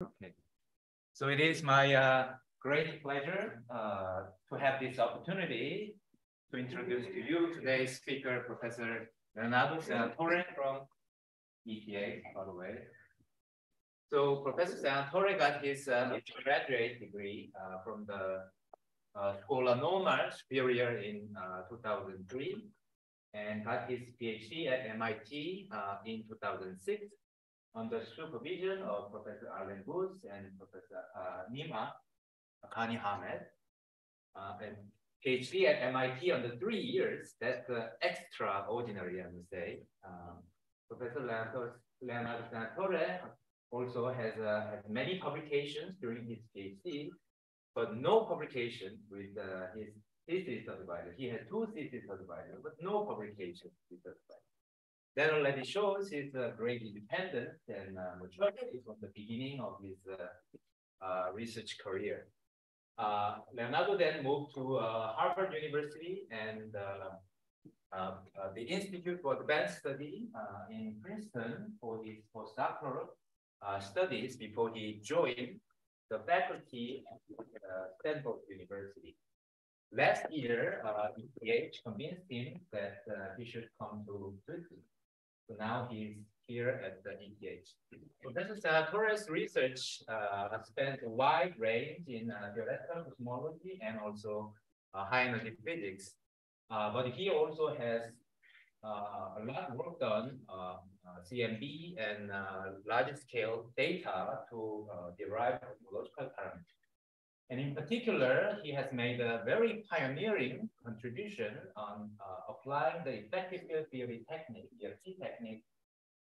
Okay. So it is my uh, great pleasure uh, to have this opportunity to introduce to you today's speaker, Professor Leonardo Sanatore from EPA, by the way. So Professor Sanatore got his uh, graduate degree uh, from the uh, Scuola Normal Superior in uh, 2003 and got his PhD at MIT in 2006 under supervision of Professor Arlen Woods and Professor uh, Nima Akhani Hamed, uh, and PhD at MIT under three years. That's uh, extraordinary, I would say. Um, Professor Leonardo Santore also has, uh, has many publications during his PhD, but no publication with uh, his thesis advisor. He had two thesis advisors, but no publication with advisor. That already shows he's uh, great independent and uh, from the beginning of his uh, uh research career. Uh, Leonardo then moved to uh, Harvard University and the Institute for Advanced Study in Princeton for his postdoctoral studies before he joined the faculty at Stanford University. Last year, uh, convinced him that uh, he should come to Turkey so now he's here at the ETH. Professor Saratoris' uh, research uh, spans a wide range in uh, theoretical cosmology and also uh, high energy physics. Uh, but he also has uh, a lot of work done on um, CMB and large scale data to derive cosmological parameters. And in particular, he has made a very pioneering contribution on uh, applying the effective field theory technique, EFT technique,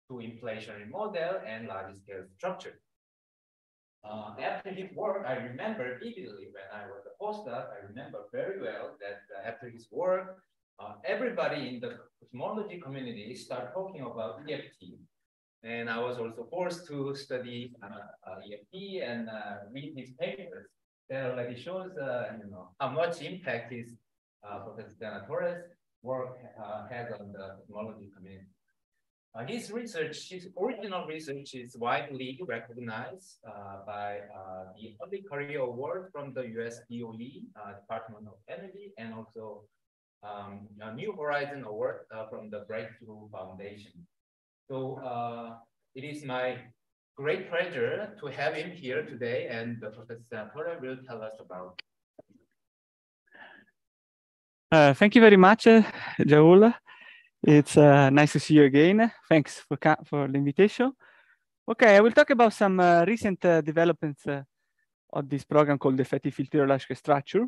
to inflationary model and large-scale structure. Uh, after his work, I remember vividly when I was a postdoc, I remember very well that uh, after his work, uh, everybody in the cosmology community started talking about EFT. And I was also forced to study uh, uh, EFT and uh, read his papers that like it shows uh, you know how much impact is uh, Professor Dana Torres' work uh, has on the technology community. Uh, his research, his original research is widely recognized uh, by uh, the Early Career Award from the US DOE, uh, Department of Energy, and also um, a New Horizon Award uh, from the Breakthrough Foundation. So uh, it is my great pleasure to have him here today, and Professor Santora will tell us about. Uh, thank you very much, uh, It's uh, nice to see you again. Thanks for, for the invitation. Okay, I will talk about some uh, recent uh, developments uh, of this program called the fatty filterological structure.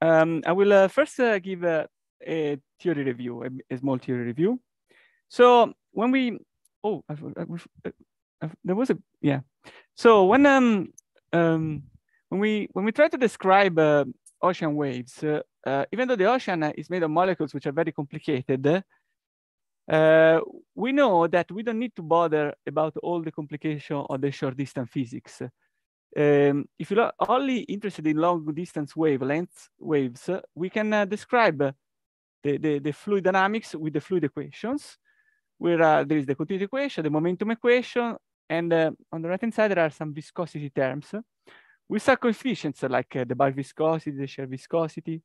Um, I will uh, first give a, a theory review, a, a small theory review. So when we oh, i i uh, i there was a yeah. So when um um when we when we try to describe uh, ocean waves, uh, uh, even though the ocean uh, is made of molecules which are very complicated, uh, we know that we don't need to bother about all the complication of the short distance physics. Um, if you're only interested in long distance wavelengths, waves, we can describe the, the, the, fluid dynamics with the fluid equations where uh, there is the continuity equation, the momentum equation, and uh, on the right-hand side, there are some viscosity terms with some coefficients like uh, the bulk viscosity, the shear viscosity.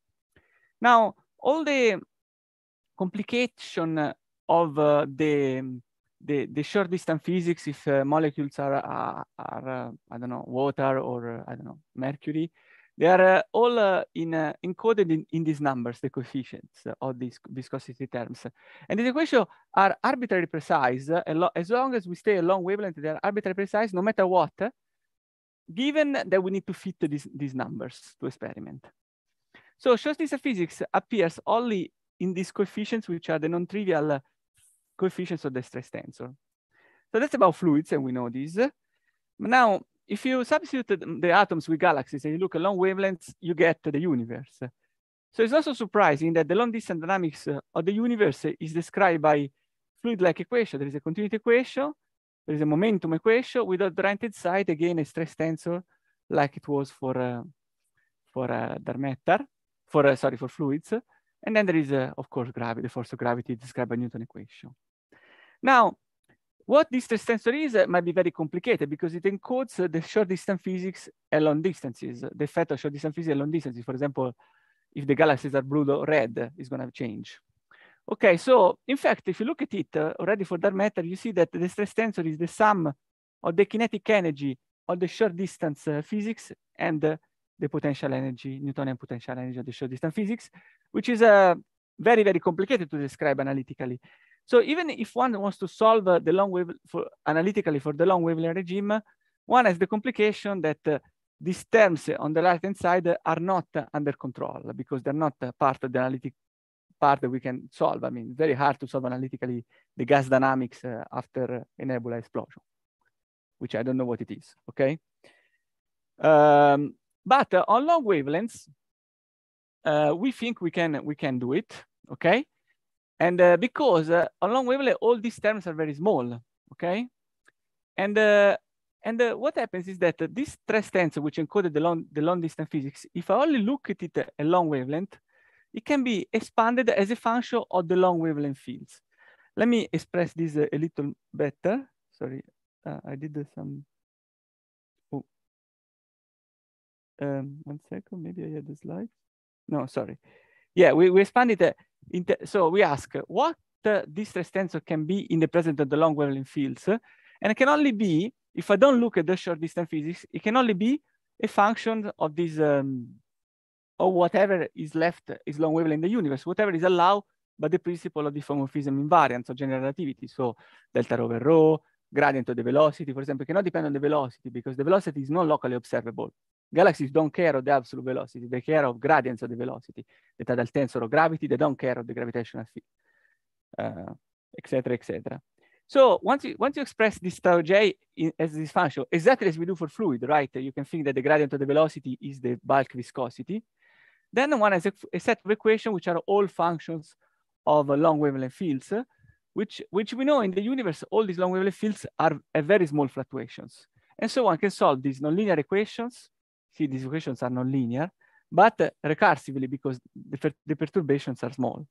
Now, all the complication of uh, the, the, the, short distance physics, if uh, molecules are, are, are uh, I don't know, water or, I don't know, mercury, they are uh, all uh, in, uh, encoded in, in these numbers, the coefficients of these viscosity terms. And these equations are arbitrarily precise. as long as we stay a long wavelength, they are arbitrarily precise no matter what, given that we need to fit these, these numbers to experiment. So of physics appears only in these coefficients, which are the non-trivial coefficients of the stress tensor. So that's about fluids, and we know this. Now, if you substitute the atoms with galaxies and you look at long wavelengths, you get the universe. So it's also surprising that the long distance dynamics uh, of the universe is described by fluid-like equation. There is a continuity equation, there is a momentum equation without the right-hand side, again, a stress tensor like it was for, uh, for uh, matter, for, uh, sorry, for fluids. And then there is, uh, of course, gravity, the force of gravity described by Newton equation. Now, what distance tensor is eh, might be very complicated because it encodes the short distance physics at long distances, the effect of short distance physics at long distances. For example, if the galaxies are blue or red, it's going to change. Okay, so in fact, if you look at it uh, already for that matter, you see that the stress tensor is the sum of the kinetic energy of the short distance uh, physics and uh, the potential energy, Newtonian potential energy of the short distance physics, which is a uh, very, very complicated to describe analytically. So even if one wants to solve the long wave for analytically for the long wavelength regime, one has the complication that uh, these terms on the right-hand side are not under control because they're not part of the analytic part that we can solve. I mean, very hard to solve analytically the gas dynamics uh, after a nebula explosion, which I don't know what it is, okay? Um, but uh, on long wavelengths, uh, we think we can, we can do it, okay? And uh, because uh, along wavelength, all these terms are very small, okay? And, uh, and uh, what happens is that this stress tensor, which encoded the long, the long distance physics, if I only look at it along wavelength, it can be expanded as a function of the long wavelength fields. Let me express this a little better. Sorry, uh, I did some, oh, um, one second, maybe I had the slide. No, sorry yeah, we, we expanded uh, that. so we ask what this distress tensor can be in the presence of the long wavelength fields. and it can only be, if I don't look at the short distance physics, it can only be a function of this, um, or whatever is left is long wavelength in the universe, whatever is allowed by the principle of diffeomorphism invariance or general relativity. So delta over rho, gradient of the velocity, for example, cannot depend on the velocity because the velocity is not locally observable. Galaxies don't care of the absolute velocity, they care of gradients of the velocity that are the tensor of gravity, they don't care of the gravitational field, uh, etc., etc. So once you, once you express this tau j in, as this function, exactly as we do for fluid, right? You can think that the gradient of the velocity is the bulk viscosity. Then one has a, a set of equations which are all functions of long wavelength fields, which, which we know in the universe, all these long wavelength fields are very small fluctuations. And so one can solve these nonlinear equations see these equations are nonlinear, but recursively because the, the perturbations are small.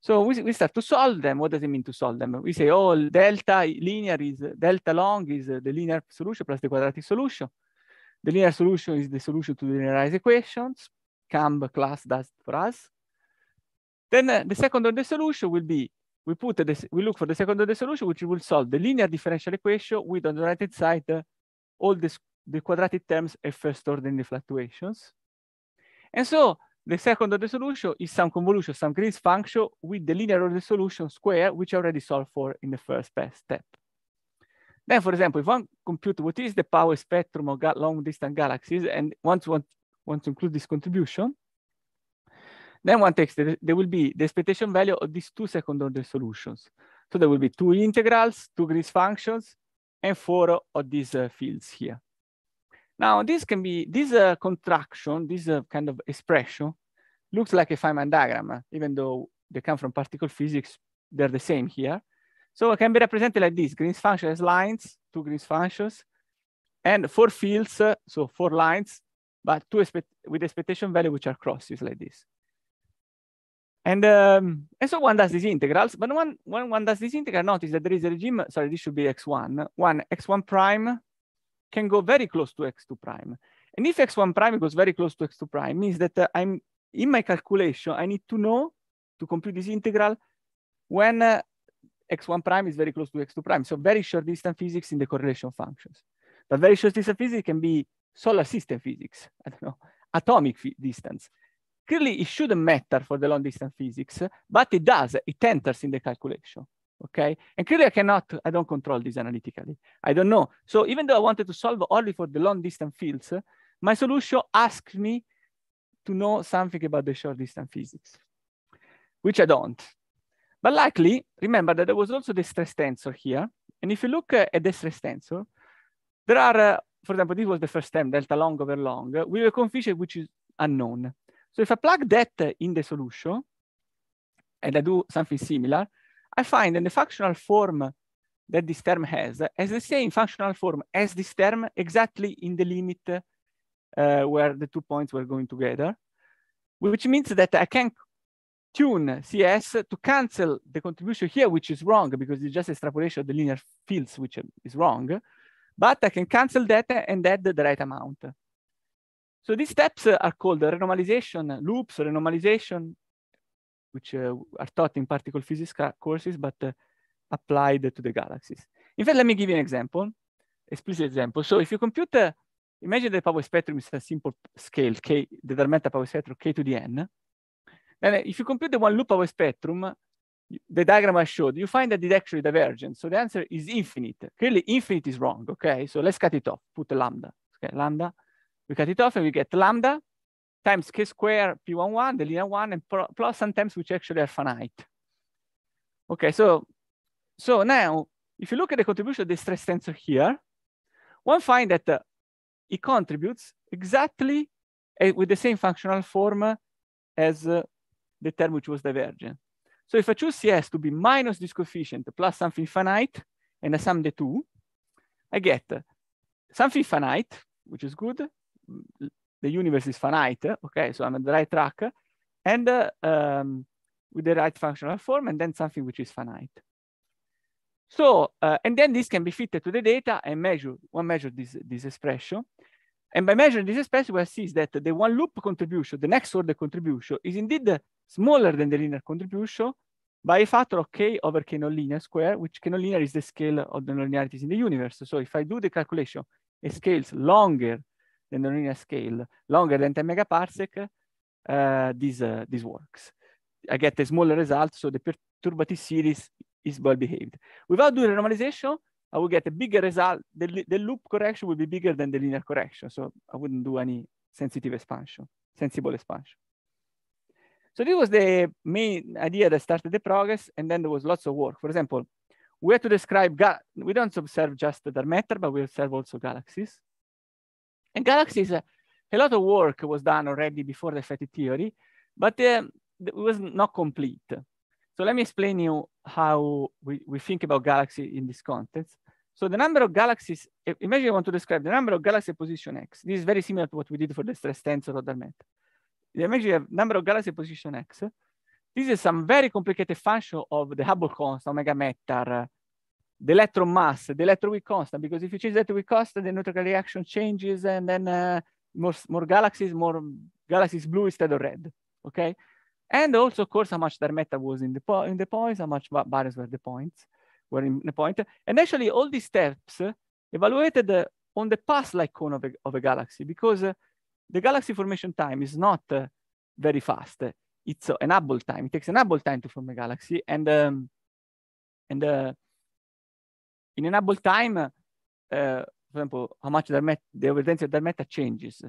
So we, we start to solve them. What does it mean to solve them? We say, oh, delta linear is delta long is the linear solution plus the quadratic solution. The linear solution is the solution to the linearized equations. CAMB class does for us. Then uh, the second order solution will be, we put this, we look for the second order solution, which will solve the linear differential equation with on the right hand side uh, all the the quadratic terms have first order in the fluctuations. And so the second order solution is some convolution, some Green's function with the linear order solution square, which I already solved for in the first step. Then, for example, if one compute what is the power spectrum of long distance galaxies and wants, one wants to include this contribution, then one takes, the, there will be the expectation value of these two second order solutions. So there will be two integrals, two Green's functions, and four of these uh, fields here. Now this can be, this uh, contraction, this uh, kind of expression looks like a Feynman diagram, even though they come from particle physics, they're the same here. So it can be represented like this, Green's function has lines, two Green's functions, and four fields, uh, so four lines, but two expect with expectation value which are crosses like this. And, um, and so one does these integrals, but one, when one does this integral, notice that there is a regime, sorry, this should be x1, one x1 prime can go very close to x2 prime. And if x1 prime goes very close to x2 prime, means that uh, I'm in my calculation, I need to know to compute this integral when uh, x1 prime is very close to x2 prime. So very short distance physics in the correlation functions. But very short distance physics can be solar system physics, I don't know, atomic distance. Clearly, it shouldn't matter for the long distance physics, but it does, it enters in the calculation okay? And clearly I cannot, I don't control this analytically. I don't know. So even though I wanted to solve only for the long distance fields, my solution asked me to know something about the short distance physics, which I don't. But likely, remember that there was also the stress tensor here. And if you look uh, at the stress tensor, there are, uh, for example, this was the first term, delta long over long, uh, with a coefficient which is unknown. So if I plug that uh, in the solution, and I do something similar, I find in the functional form that this term has, as the same functional form as this term, exactly in the limit uh, where the two points were going together, which means that I can tune CS to cancel the contribution here, which is wrong because it's just extrapolation of the linear fields, which is wrong. But I can cancel that and add the right amount. So these steps are called renormalization loops, renormalization which uh, are taught in particle physics courses, but uh, applied to the galaxies. In fact, let me give you an example, explicit example. So if you compute, uh, imagine the power spectrum is a simple scale, k, the Darmeta power spectrum, k to the n. Then uh, if you compute the one loop power spectrum, the diagram I showed, you find that it actually diverges. So the answer is infinite. Clearly, infinite is wrong, okay? So let's cut it off, put a lambda. Okay, lambda, we cut it off and we get lambda times k square p11, the linear one, and plus sometimes which actually are finite. Okay, so, so now, if you look at the contribution of the stress tensor here, one find that uh, it contributes exactly uh, with the same functional form uh, as the term which was divergent. So if I choose CS to be minus this coefficient plus something finite, and I sum the two, I get uh, something finite, which is good, the universe is finite, okay? So I'm on the right track and uh, um, with the right functional form and then something which is finite. So, uh, and then this can be fitted to the data and measure. One measure this, this expression. And by measuring this expression, we see that the one loop contribution, the next order contribution is indeed smaller than the linear contribution by a factor of k over k nonlinear square, which k nonlinear is the scale of the nonlinearities in the universe. So if I do the calculation, it scales longer than the linear scale longer than 10 megaparsec, uh, this, uh, this works. I get a smaller result, so the perturbative series is well behaved. Without doing normalization, I will get a bigger result. The, the loop correction will be bigger than the linear correction, so I wouldn't do any sensitive expansion, sensible expansion. So this was the main idea that started the progress, and then there was lots of work. For example, we had to describe, we don't observe just the dark matter, but we observe also galaxies. And galaxies, a lot of work was done already before the FET theory, but uh, it was not complete. So let me explain you how we, we think about galaxy in this context. So the number of galaxies, imagine you want to describe the number of galaxies position X. This is very similar to what we did for the stress tensor or Dalmet. Imagine you have number of galaxies position X. This is some very complicated function of the Hubble constant, omega meter, uh, the electron mass, the electron weak constant, because if you change that weak constant, the neutral reaction changes and then uh, more, more galaxies, more galaxies blue instead of red, okay? And also, of course, how much their matter was in the, in the points, how much barriers were the points, were in the point. And actually all these steps uh, evaluated uh, on the past light cone of a, of a galaxy because uh, the galaxy formation time is not uh, very fast. It's an Hubble time. It takes an Hubble time to form a galaxy and, um, and in enable time, uh, for example, how much the overdensity of the meta changes.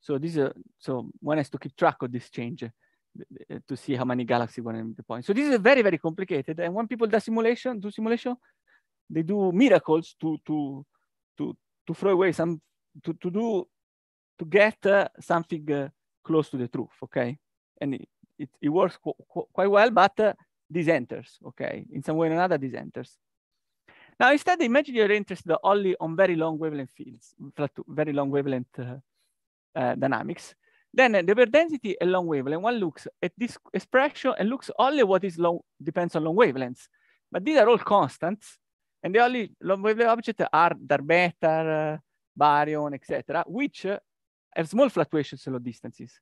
So this, uh, so one has to keep track of this change eh, to see how many galaxies one in the point. So this is very, very complicated. And when people do simulation, do simulation, they do miracles to to to to throw away some to to do to get uh, something uh, close to the truth. Okay, and it it, it works qu qu quite well, but uh, this enters. Okay, in some way or another, this enters. Now, instead, imagine you're interested only on very long wavelength fields, very long wavelength uh, uh, dynamics. Then uh, the Weber density along long wavelength, one looks at this expression and looks only what is long, depends on long wavelengths. But these are all constants, and the only long wavelength objects are Darbetar, uh, baryon, etc., which uh, have small fluctuations along distances.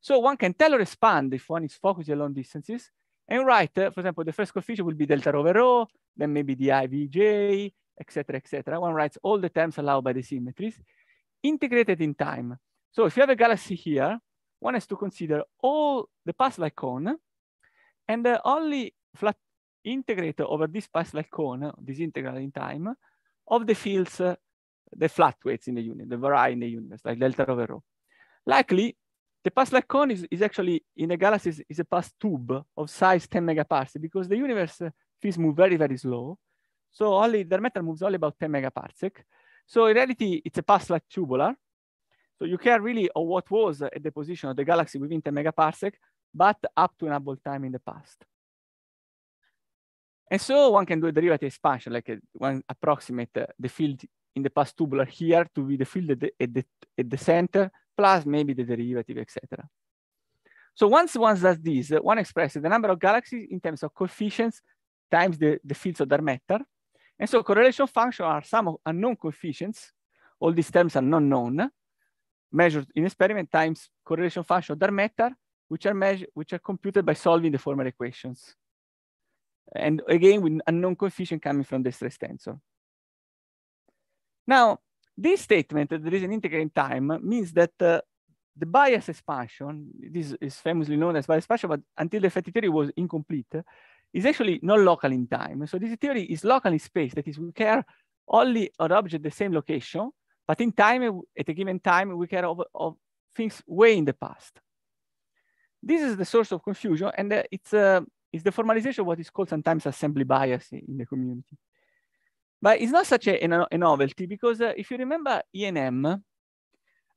So one can tell or expand if one is focused along distances, and right, for example, the first coefficient will be delta over rho, then maybe the IVJ, etc., etc. One writes all the terms allowed by the symmetries, integrated in time. So if you have a galaxy here, one has to consider all the past like cone, and only flat integrate over this past like cone, this integral in time, of the fields uh, the weights in the unit, the vary in the universe, like delta over rho. Likely, the past like cone is, is actually in a galaxy is, is a past tube of size 10 megaparsec because the universe uh, feels move very, very slow. So only their metal moves only about 10 megaparsec. So in reality, it's a past like tubular. So you care really of what was the position of the galaxy within 10 megaparsec, but up to an unable time in the past. And so one can do a derivative expansion, like a, one approximate uh, the field in the past tubular here to be the field at the, at the, at the center plus maybe the derivative, etc. So once one does this, uh, one expresses the number of galaxies in terms of coefficients times the, the fields of their matter. And so correlation function are some unknown coefficients. All these terms are not known, measured in experiment times correlation function of their matter, which are measured, which are computed by solving the formal equations. And again, with unknown coefficient coming from the stress tensor. Now, this statement that there is an integral in time means that uh, the bias expansion, this is famously known as bias expansion, but until the effective theory was incomplete, is actually not local in time. So this theory is local in space. That is, we care only an object the same location, but in time, at a given time, we care of, of things way in the past. This is the source of confusion, and uh, it's, uh, it's the formalization of what is called sometimes assembly bias in the community. But it's not such a, a, a novelty because uh, if you remember ENM,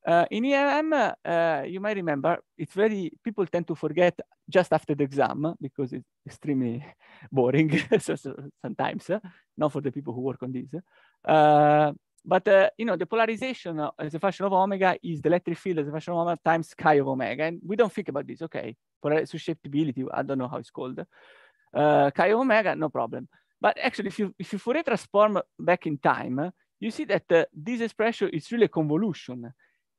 uh, in EM, uh, you might remember, it's very, people tend to forget just after the exam because it's extremely boring sometimes, uh, not for the people who work on this. Uh, but, uh, you know, the polarization as a function of omega is the electric field as a function of omega times chi of omega. And we don't think about this, okay, susceptibility, I don't know how it's called. chi uh, of omega, no problem. But actually, if you, if you Fourier transform back in time, you see that uh, this expression is really a convolution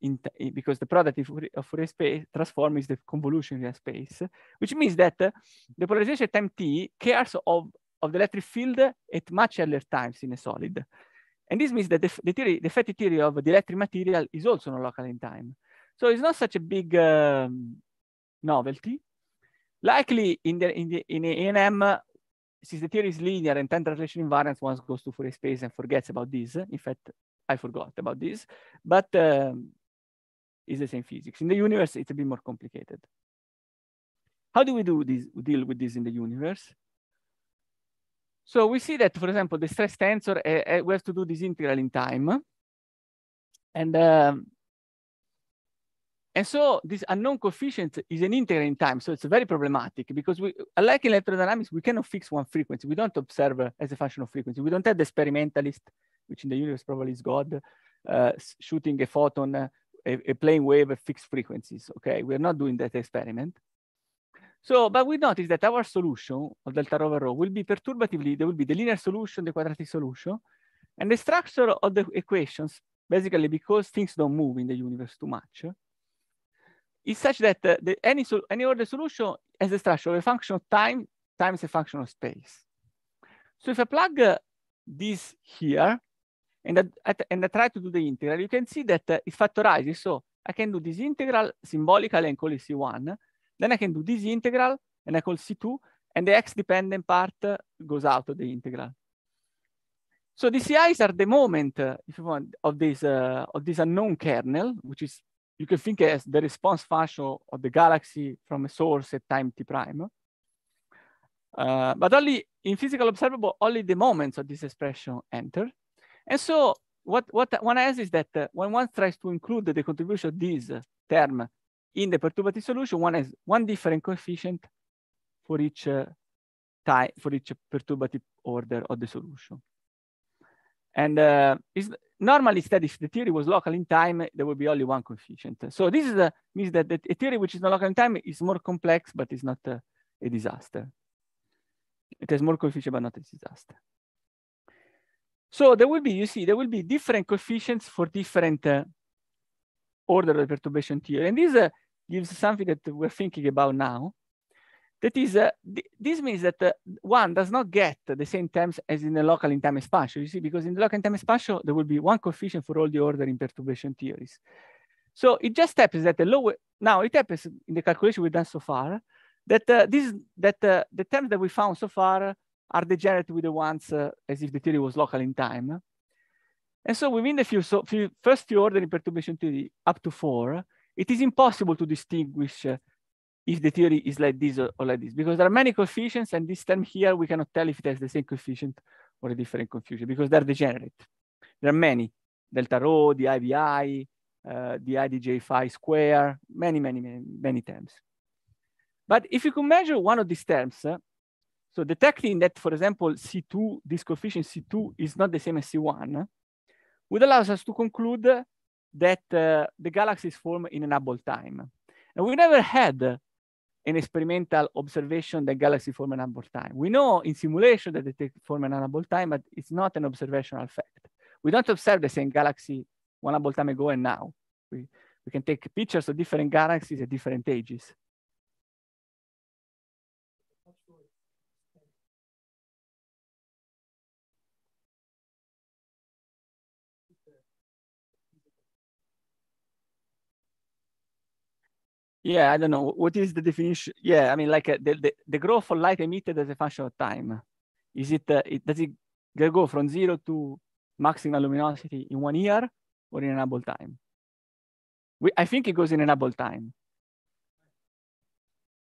in because the product of Fourier space transform is the convolution in space, which means that uh, the polarization at time t cares of, of the electric field at much earlier times in a solid. And this means that the, the theory, the fatty theory of the electric material is also non local in time. So it's not such a big um, novelty. Likely in the in the in AM since the theory is linear and time translation invariance once goes to Fourier space and forgets about this. In fact, I forgot about this, but um, it's the same physics. In the universe, it's a bit more complicated. How do we do this, deal with this in the universe? So we see that, for example, the stress tensor, uh, we have to do this integral in time. And um, and so this unknown coefficient is an integral in time. So it's very problematic because we, like in electrodynamics, we cannot fix one frequency. We don't observe as a function of frequency. We don't have the experimentalist, which in the universe probably is God, uh, shooting a photon, uh, a, a, plane wave at fixed frequencies. Okay, we're not doing that experiment. So, but we notice that our solution of delta rho over rho will be perturbatively, there will be the linear solution, the quadratic solution, and the structure of the equations, basically because things don't move in the universe too much, is such that the, any, any order solution has a structure of a function of time times a function of space. So if I plug uh, this here and, I, and I try to do the integral, you can see that uh, it factorizes. So I can do this integral symbolically and call it C1. Then I can do this integral and I call C2 and the X dependent part uh, goes out of the integral. So the CIs are the moment, uh, if you want, of this, uh, of this unknown kernel, which is you can think as the response function of the galaxy from a source at time t prime. Uh, but only in physical observable, only the moments of this expression enter. And so what, what one has is that uh, when one tries to include the contribution of this term in the perturbative solution, one has one different coefficient for each uh, time, for each perturbative order of the solution. And uh, normally instead, if the theory was local in time, there would be only one coefficient. So this a, means that the, a theory which is not local in time is more complex, but it's not a, uh, a disaster. It has more coefficient, but not a disaster. So there will be, you see, there will be different coefficients for different uh, order of perturbation theory. And this uh, gives something that we're thinking about now, that is, uh, th this means that uh, one does not get the same terms as in the local in time spatial. you see, because in the local in time spatial, there will be one coefficient for all the order in perturbation theories. So it just happens that the lower, now it happens in the calculation we've done so far, that uh, this, that uh, the terms that we found so far are degenerate with the ones uh, as if the theory was local in time. And so within the few, so few, first few order in perturbation theory up to four, it is impossible to distinguish uh, if the theory is like this or, or, like this, because there are many coefficients and this term here, we cannot tell if it has the same coefficient or a different coefficient because they're degenerate. There are many, delta rho, the IVI, uh, the IDJ phi square, many, many, many, many terms. But if you could measure one of these terms, uh, so detecting that, for example, C2, this coefficient C2 is not the same as C1, uh, would allow us to conclude that uh, the galaxies form in an Hubble time. And we never had an experimental observation that galaxy form an unable time. We know in simulation that they form an unable time, but it's not an observational fact. We don't observe the same galaxy one unable time ago and now. We, we can take pictures of different galaxies at different ages. Yeah, I don't know. What is the definition? Yeah, I mean, like uh, the, the, the, growth of light emitted as a function of time. Is it, uh, it does it go from zero to maximum luminosity in one year or in an time? We, I think it goes in an time.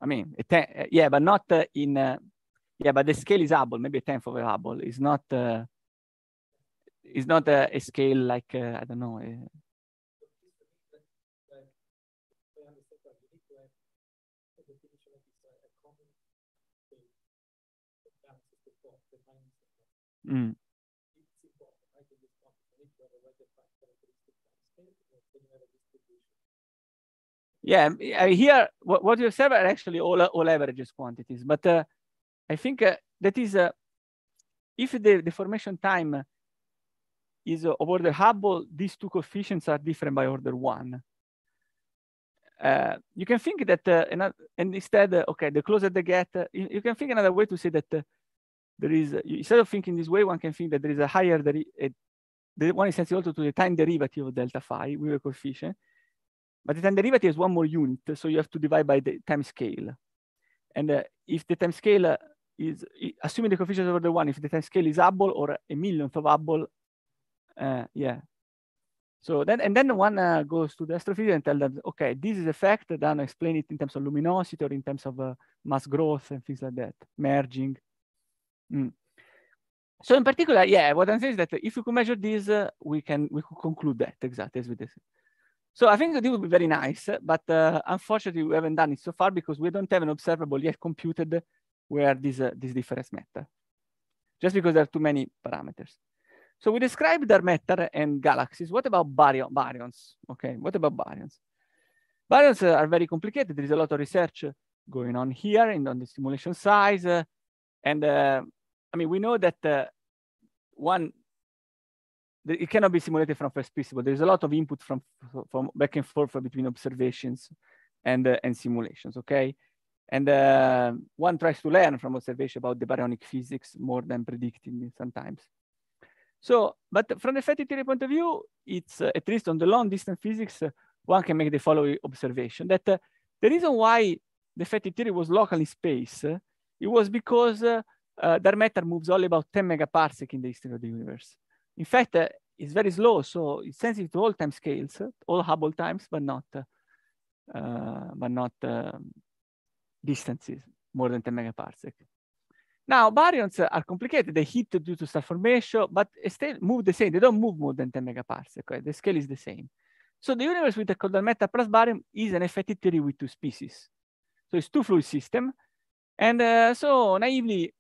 I mean, uh, yeah, but not uh, in, uh, yeah, but the scale is Hubble, maybe a tenth of a Hubble. It's not, uh, it's not uh, a scale like, uh, I don't know, Mm. Yeah, um, I what, what you observe are actually all, all averages quantities, but uh, I think uh, that is, uh, if the, the formation time is uh, of order Hubble, these two coefficients are different by order one. Uh, you can think that, uh, and instead, okay, the closer they get, you, you, can think another way to say that there is, instead of thinking this way, one can think that there is a higher, the one is sensitive also to the time derivative of delta phi with a coefficient, but the time derivative is one more unit, so you have to divide by the time scale. And uh, if the time scale uh, is, assuming the coefficient over the one, if the time scale is Hubble or a millionth of Hubble, uh, yeah. So then, and then one uh, goes to the astrophysics and tell them, okay, this is a fact, then explain it in terms of luminosity or in terms of uh, mass growth and things like that, merging. Mm. So in particular, yeah, what I'm saying is that if we could measure this, uh, we can we could conclude that exactly as we did. So I think that it would be very nice, but uh, unfortunately we haven't done it so far because we don't have an observable yet computed where this, uh, this difference matter, just because there are too many parameters. So we described their matter and galaxies. What about baryon, baryons? Okay, what about baryons? Baryons uh, are very complicated. There is a lot of research going on here and on the simulation size. Uh, and uh, I mean, we know that uh, one, it cannot be simulated from first principle. There's a lot of input from, from back and forth between observations and, uh, and simulations, okay? And uh, one tries to learn from observation about the baryonic physics more than predicting it sometimes. So, but from the fatty theory point of view, it's uh, at least on the long distance physics, uh, one can make the following observation that uh, the reason why the effective theory was local in space, uh, it was because uh, uh, dark matter moves only about 10 megaparsec in the history of the universe. In fact, uh, it's very slow, so it's sensitive to all time scales, all Hubble times, but not, uh, but not um, distances more than 10 megaparsec. Now, baryons are complicated. They heat due to star formation, but still move the same. They don't move more than 10 megaparsec. Right? Eh? The scale is the same. So the universe with the cold meta plus barium is an effective theory with two species. So it's two fluid system. And uh, so naively,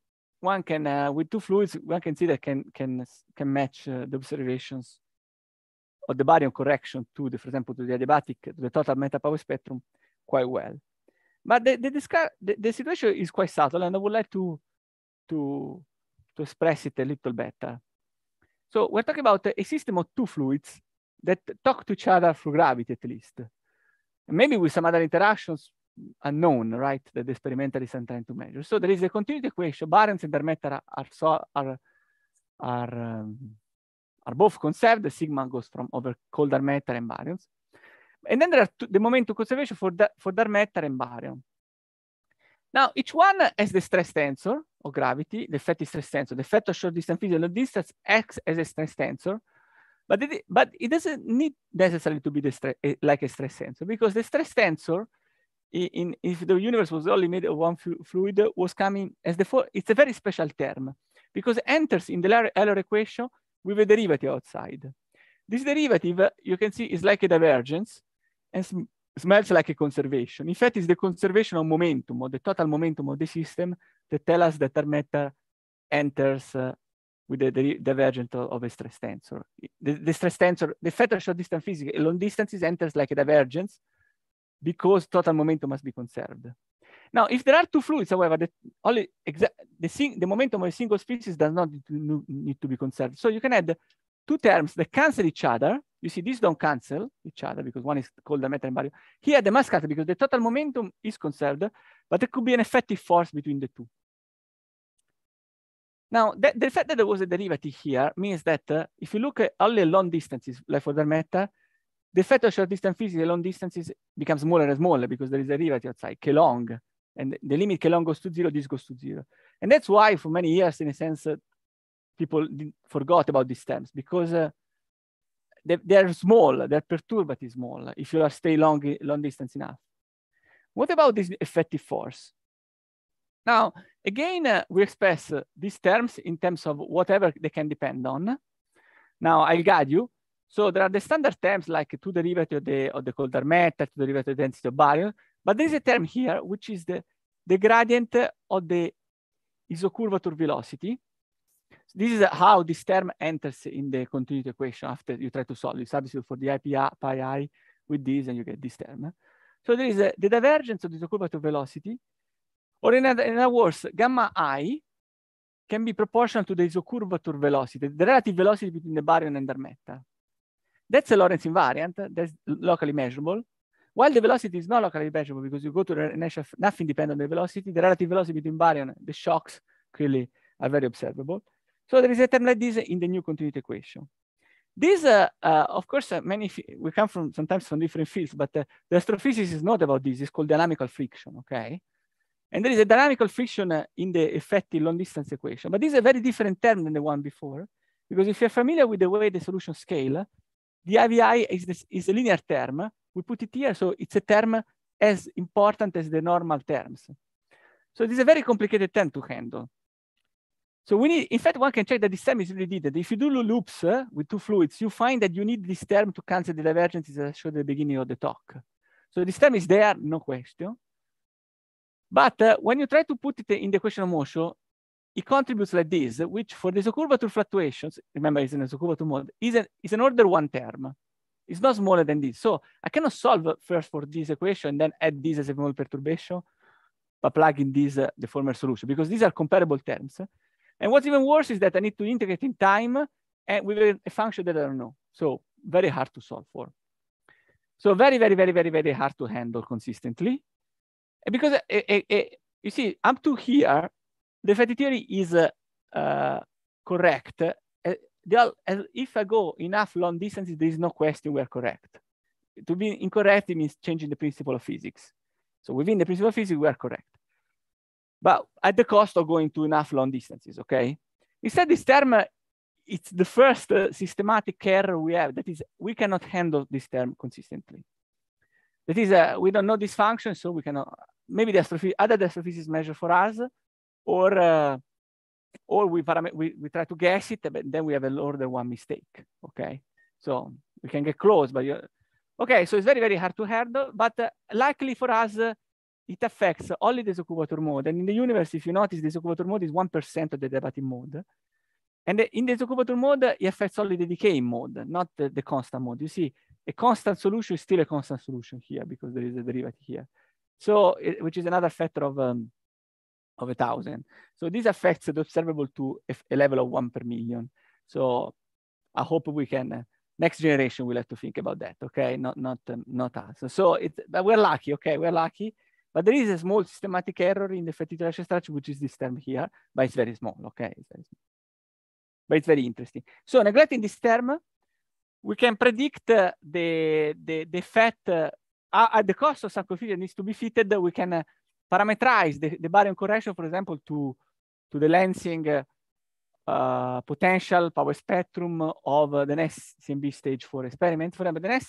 one can, uh, with two fluids, one can see that can, can, can match uh, the observations of the baryon correction to the, for example, to the adiabatic, to the total meta power spectrum quite well. But the, the, the, the situation is quite subtle and I would like to, to, to express it a little better. So we're talking about a system of two fluids that talk to each other through gravity at least. Maybe with some other interactions, unknown, right, that experimentalists are trying to measure. So there is a continuity equation. Barents and Dermeter are, so, are, are, um, are both conserved. The sigma goes from over cold matter and baryons. And then there are two, the momentum conservation for, da, for matter and baryon. Now, each one has the stress tensor of gravity, the effective stress tensor. The effect of short distance physical distance acts as a stress tensor, but it, but it doesn't need necessarily to be the stress, eh, like a stress tensor because the stress tensor in, if the universe was only made of one flu fluid was coming as the four, it's a very special term because enters in the Euler equation with a derivative outside. This derivative, you can see, is like a divergence and sm smells like a conservation. In fact, it's the conservation of momentum or the total momentum of the system that tell us that our matter enters uh, with the, divergent of a stress tensor. The, the stress tensor, the fact short distance physics, long distances enters like a divergence because total momentum must be conserved. Now, if there are two fluids, however, the, only the, the momentum of a single species does not need to, be conserved. So you can add two terms that cancel each other. You see, these don't cancel each other because one is called the metal and barrier. Here, the must cancel because the total momentum is conserved, but there could be an effective force between the two. Now, the fact that there was a derivative here means that uh, if you look at only long distances, like for the matter, the effect of short distance physics, the long distances become smaller and smaller because there is a derivative outside, k long. And the limit k long goes to zero, this goes to zero. And that's why for many years, in a sense, uh, people forgot about these terms because uh, they, they're small, they're perturbative small if you are stay long, long distance enough. What about this effective force? Now, again, uh, we express uh, these terms in terms of whatever they can depend on. Now, I'll guide you. So there are the standard terms like two derivative of the, of the colder matter, two derivative of the density of baryon, but there is a term here, which is the, the gradient of the isocurvature velocity. So this is how this term enters in the continuity equation after you try to solve. You substitute for the IPI pi i with this and you get this term. So there is a, the divergence of the isocurvature velocity, or in other, in other words, gamma i can be proportional to the isocurvature velocity, the relative velocity between the baryon and the metal. That's a Lorentz invariant, that's locally measurable. While the velocity is not locally measurable because you go to the inertia, nothing depends on the velocity, the relative velocity between baryon, the shocks clearly are very observable. So there is a term like this in the new continuity equation. This, uh, uh, of course, uh, many we come from sometimes from different fields, but uh, the astrophysics is not about this. It's called dynamical friction, okay? And there is a dynamical friction uh, in the effective long distance equation, but this is a very different term than the one before, because if you're familiar with the way the solution scale, the IVI is, this, is a linear term. We put it here, so it's a term as important as the normal terms. So this is a very complicated term to handle. So we need, in fact, one can check that this term is really needed. If you do loops uh, with two fluids, you find that you need this term to cancel the divergences I showed at the beginning of the talk. So this term is there, no question. But uh, when you try to put it in the equation of motion, it contributes like this, which for the isocurvature fluctuations, remember it's an isocurvature mode, is an, is an order one term. It's not smaller than this. So I cannot solve first for this equation and then add this as a small perturbation, by plugging this, uh, the former solution, because these are comparable terms. And what's even worse is that I need to integrate in time and with a function that I don't know. So very hard to solve for. So very, very, very, very, very hard to handle consistently. Because uh, uh, you see, up to here, the fatty theory is uh, correct. Eh, if I go enough long distances, there is no question we are correct. To be incorrect means changing the principle of physics. So within the principle of physics, we are correct. But at the cost of going to enough long distances, okay? Instead, this term, uh, it's the first uh, systematic error we have. That is, we cannot handle this term consistently. That is, uh, we don't know this function, so we cannot, maybe the other astrophysics measure for us, or uh, or we, we, we try to guess it, but then we have a little one mistake. Okay, so we can get close, but you okay. So it's very very hard to handle, but uh, luckily for us. Uh, it affects only the Zucubator mode. And in the universe, if you notice, the Zucubator mode is 1% of the debating mode. And in the Zucubator mode, it affects only the decaying mode, not the, the constant mode. You see, a constant solution is still a constant solution here because there is a derivative here. So, it, which is another factor of um, of a thousand. So this affects the observable to a level of one per million. So I hope we can, uh, next generation will have to think about that, okay? Not, not, um, not us. So it, we're lucky, okay, we're lucky. But there is a small systematic error in the fertilization structure, which is this term here, but it's very small, okay? It's very small. But it's very interesting. So neglecting this term, we can predict uh, the, the, the fat uh, at the cost of sarcophilia needs to be fitted, we can uh, parameterize the, the baryon correction, for example, to, to the lensing uh, potential power spectrum of uh, the next CMB stage four experiment. For example, the next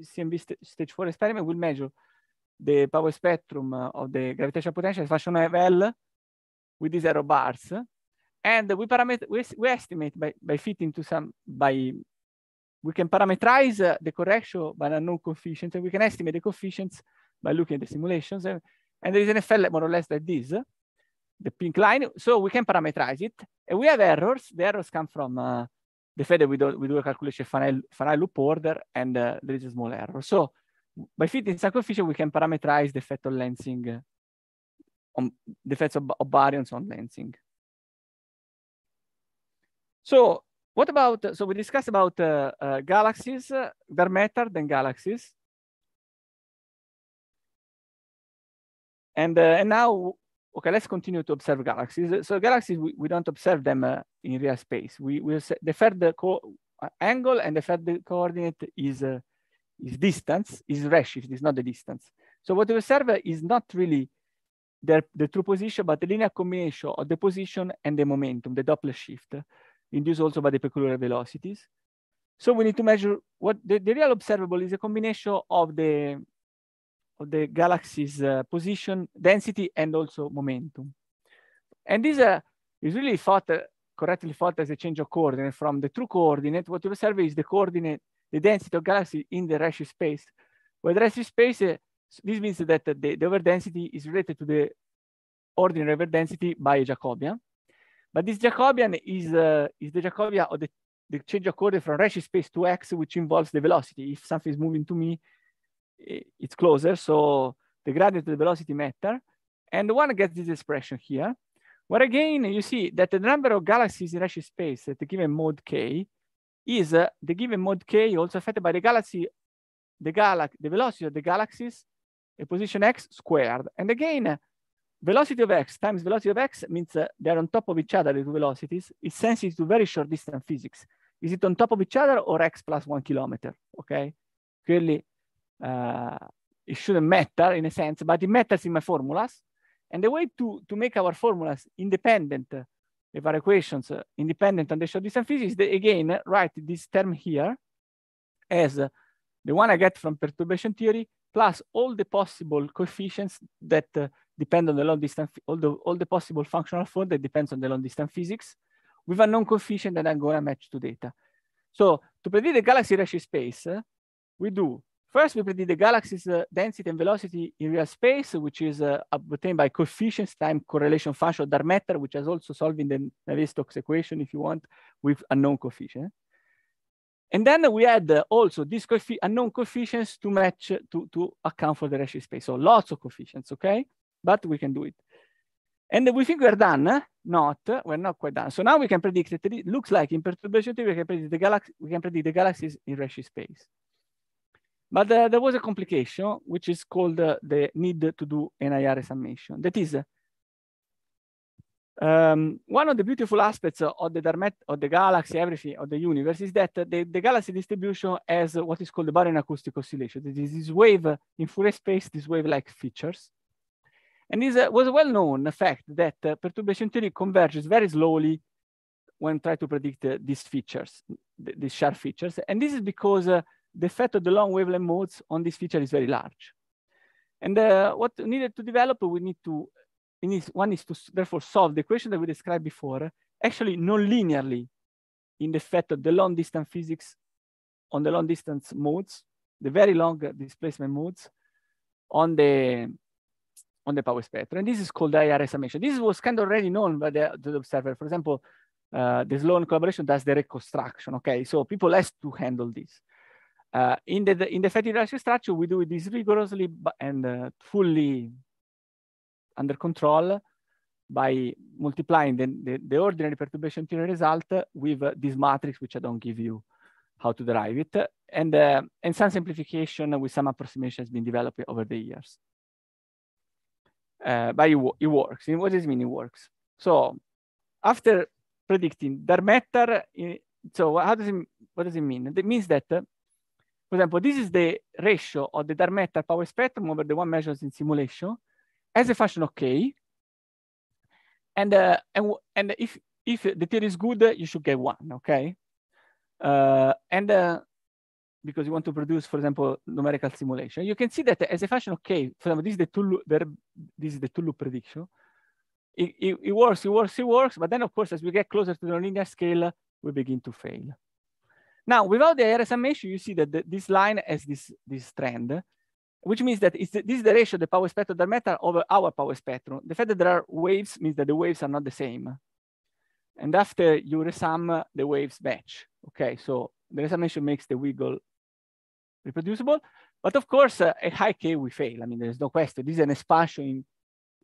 CMB st stage four experiment will measure the power spectrum uh, of the gravitational potential as function of L with these arrow bars. And we parameter, we, we estimate by, by fitting to some, by, we can parameterize the correction by a null coefficient and we can estimate the coefficients by looking at the simulations. And there is an FL more or less like this, the pink line. So we can parameterize it. And we have errors. The errors come from uh, the fact that we, do, we do a calculation finite finite loop order, and uh, there is a small error. So by fitting sacrificial, we can parameterize the effect of lensing, uh, on the effects of, of variance on lensing. So what about, so we discussed about uh, uh, galaxies, uh, their matter than galaxies. And, uh, and now, okay, let's continue to observe galaxies. So galaxies, we, we don't observe them uh, in real space. We will defer the uh, angle and the third coordinate is, uh, is distance, is redshift, is not the distance. So what we observe is not really the, the true position, but the linear combination of the position and the momentum, the Doppler shift, induced also by the peculiar velocities. So we need to measure what the, the real observable is a combination of the of the galaxy's uh, position, density, and also momentum. And this uh, is really thought, uh, correctly thought as a change of coordinate from the true coordinate. What you observe is the coordinate, the density of galaxy in the Redshift space. With Redshift space, uh, this means that the, the overdensity is related to the ordinary overdensity by a Jacobian. But this Jacobian is, uh, is the Jacobian of the, the change of coordinate from Redshift space to X, which involves the velocity. If something is moving to me, it's closer. So the gradient of the velocity matter. And one gets this expression here, where again, you see that the number of galaxies in Rashi space at the given mode k is uh, the given mode k also affected by the galaxy, the galax, the velocity of the galaxies a position x squared. And again, uh, velocity of x times velocity of x means uh, they're on top of each other, the two velocities. It's sensitive to very short distance physics. Is it on top of each other or x plus one kilometer? Okay, clearly Eh, it shouldn't matter in a sense, but it matters in my formulas. And the way to, to make our formulas independent, uh, our equations uh, independent on the short distance physics, they again eh, write this term here as uh, the one I get from perturbation theory plus all the possible coefficients that uh, depend on the long distance, all the, all the possible functional form that depends on the long distance physics with a known coefficient that I'm gonna match to data. So to predict the galaxy ratio space, we do First, we predict the galaxy's uh, density and velocity in real space, which is uh, obtained by coefficients time correlation function of dark matter, which is also solving the Navier-Stokes equation, if you want, with unknown coefficient. And then we add uh, also these unknown coefficients to match uh, to, to account for the Rayleigh space. So lots of coefficients, okay? But we can do it. And we think we're done. Eh? Not, uh, we're not quite done. So now we can predict, it looks like in perturbation theory, we can predict the galaxy, we can predict the galaxies in Rayleigh space. But uh, there was a complication, which is called uh, the need to do NIR summation. That is, um, one of the beautiful aspects of the Darmet, of the galaxy, everything, of the universe, is that the, the galaxy distribution has what is called the baryon acoustic oscillation. That is this wave in Fourier space, these wave-like features. And this uh, was a well-known fact that uh, perturbation theory converges very slowly when trying to predict uh, these features, th these sharp features. And this is because uh, the effect of the long wavelength modes on this feature is very large. And uh, what needed to develop, we need to, this, one is to therefore solve the equation that we described before, actually non-linearly in the effect of the long distance physics on the long distance modes, the very long displacement modes on the on the power spectrum. And this is called IR summation. This was kind of already known by the, the observer. For example, uh, the Sloan collaboration does the reconstruction. Okay, so people has to handle this. Uh, in the, the in the fatty digestive structure, we do this rigorously and uh, fully under control by multiplying the, the, the ordinary perturbation theory result with uh, this matrix, which I don't give you how to derive it. And, uh, and some simplification with some approximation has been developed over the years. Uh, but it, it works. And what does it mean it works? So after predicting matter. so how does it, what does it mean? It means that for example, this is the ratio of the dark matter power spectrum over the one measured in simulation as a function of k. And, uh, and, and if, if the theory is good, you should get one, okay? Uh, and uh, because you want to produce, for example, numerical simulation, you can see that as a function of k, for example, this is the two loop, this is the two loop prediction. It, it, it works, it works, it works, but then of course, as we get closer to the linear scale, we begin to fail. Now, without the RSM issue, you see that the, this line has this, this trend, which means that it's, this is the ratio of the power spectrum of the matter over our power spectrum. The fact that there are waves means that the waves are not the same. And after you resum, the waves match. Okay, so the resummation makes the wiggle reproducible. But of course, uh, at high k, we fail. I mean, there's no question. This is an expansion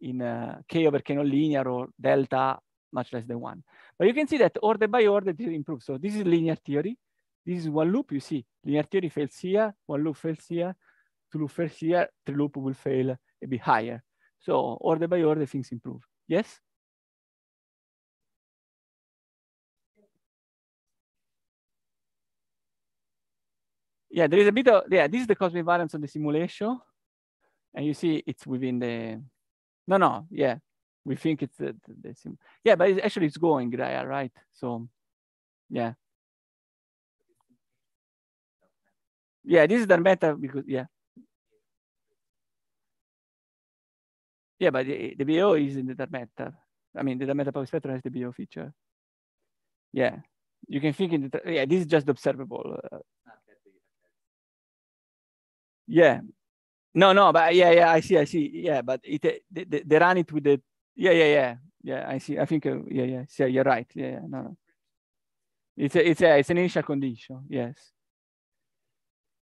in, in uh, k over k non-linear or delta, much less than one. But you can see that order by order, it improves. So this is linear theory. This is one loop, you see, linear theory fails here, one loop fails here, two loop fails here, three loop will fail a bit higher. So order by order, things improve. Yes? Yeah, there is a bit of, yeah, this is the cosmic variance of the simulation. And you see it's within the, no, no, yeah. We think it's the, the, the sim, yeah, but it's actually it's going, right? So yeah. Yeah, this is the meta because yeah. Yeah, but the, the BO is in the matter. I mean, the matter power spectrum has the BO feature. Yeah, you can think in the, yeah, this is just observable. Uh. yeah, no, no, but yeah, yeah, I see, I see. Yeah, but it uh, they, they run it with the yeah, yeah, yeah, yeah. I see. I think uh, yeah, yeah. So you're right. Yeah, yeah, no, no. It's a, it's a, it's an initial condition. Yes.